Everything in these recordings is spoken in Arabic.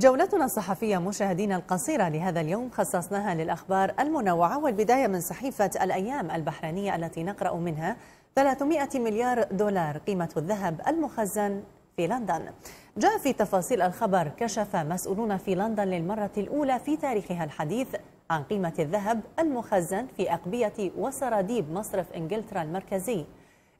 جولتنا الصحفية مشاهدينا القصيرة لهذا اليوم خصصناها للأخبار المنوعة والبداية من صحيفة الأيام البحرينية التي نقرأ منها 300 مليار دولار قيمة الذهب المخزن في لندن جاء في تفاصيل الخبر كشف مسؤولون في لندن للمرة الأولى في تاريخها الحديث عن قيمة الذهب المخزن في أقبية وسراديب مصرف إنجلترا المركزي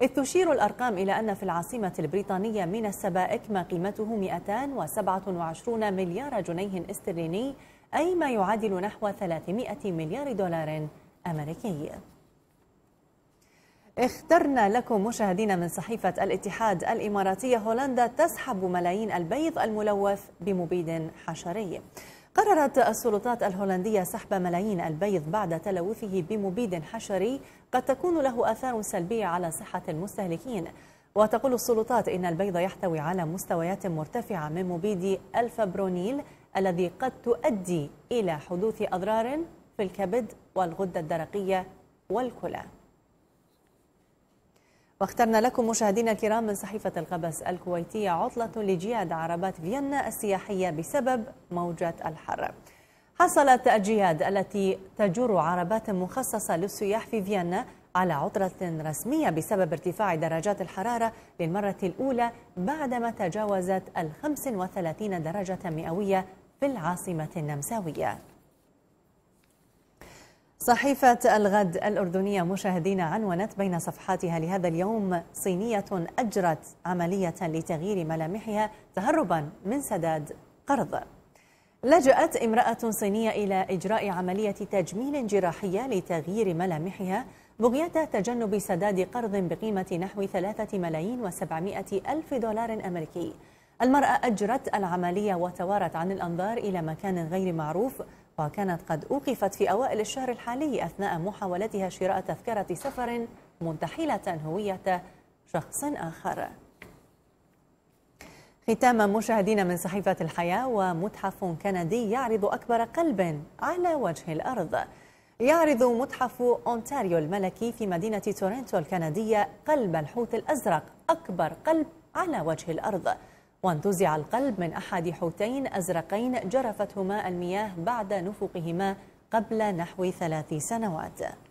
إذ تشير الأرقام إلى أن في العاصمة البريطانية من السبائك ما قيمته 227 مليار جنيه استرليني أي ما يعادل نحو 300 مليار دولار أمريكي اخترنا لكم مشاهدينا من صحيفة الاتحاد الإماراتية هولندا تسحب ملايين البيض الملوث بمبيد حشري قررت السلطات الهولندية سحب ملايين البيض بعد تلوثه بمبيد حشري قد تكون له آثار سلبية على صحة المستهلكين وتقول السلطات إن البيض يحتوي على مستويات مرتفعة من مبيد الفابرونيل الذي قد تؤدي إلى حدوث أضرار في الكبد والغدة الدرقية والكلى واخترنا لكم مشاهدينا الكرام من صحيفة القبس الكويتية عطلة لجياد عربات فيينا السياحية بسبب موجة الحر حصلت الجياد التي تجر عربات مخصصة للسياح في فيينا على عطلة رسمية بسبب ارتفاع درجات الحرارة للمرة الأولى بعدما تجاوزت ال 35 درجة مئوية في العاصمة النمساوية صحيفة الغد الأردنية مشاهدين عنونت بين صفحاتها لهذا اليوم صينية أجرت عملية لتغيير ملامحها تهربا من سداد قرض لجأت امرأة صينية إلى إجراء عملية تجميل جراحية لتغيير ملامحها بغية تجنب سداد قرض بقيمة نحو ثلاثة ملايين وسبعمائة ألف دولار أمريكي المرأة أجرت العملية وتوارت عن الأنظار إلى مكان غير معروف وكانت قد أوقفت في أوائل الشهر الحالي أثناء محاولتها شراء تذكرة سفر منتحلة هوية شخص آخر ختاما مشاهدينا من صحيفة الحياة ومتحف كندي يعرض أكبر قلب على وجه الأرض يعرض متحف أونتاريو الملكي في مدينة تورنتو الكندية قلب الحوت الأزرق أكبر قلب على وجه الأرض وانتزع القلب من أحد حوتين أزرقين جرفتهما المياه بعد نفقهما قبل نحو ثلاث سنوات